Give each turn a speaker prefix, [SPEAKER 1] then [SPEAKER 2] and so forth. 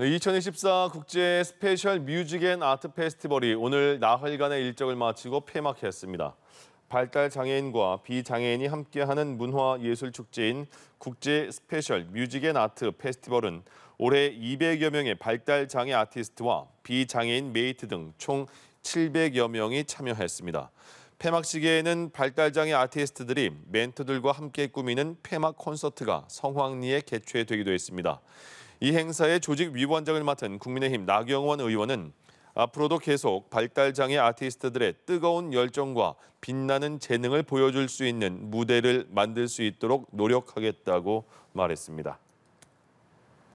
[SPEAKER 1] 네, 2024 국제 스페셜 뮤직 앤 아트 페스티벌이 오늘 나흘간의 일정을 마치고 폐막했습니다. 발달 장애인과 비장애인이 함께하는 문화예술축제인 국제 스페셜 뮤직 앤 아트 페스티벌은 올해 200여 명의 발달 장애 아티스트와 비장애인 메이트 등 총 700여 명이 참여했습니다. 폐막식에는 발달장애 아티스트들이 멘토들과 함께 꾸미는 폐막 콘서트가 성황리에 개최되기도 했습니다. 이 행사의 조직위원장을 맡은 국민의힘 나경원 의원은 앞으로도 계속 발달장애 아티스트들의 뜨거운 열정과 빛나는 재능을 보여줄 수 있는 무대를 만들 수 있도록 노력하겠다고 말했습니다.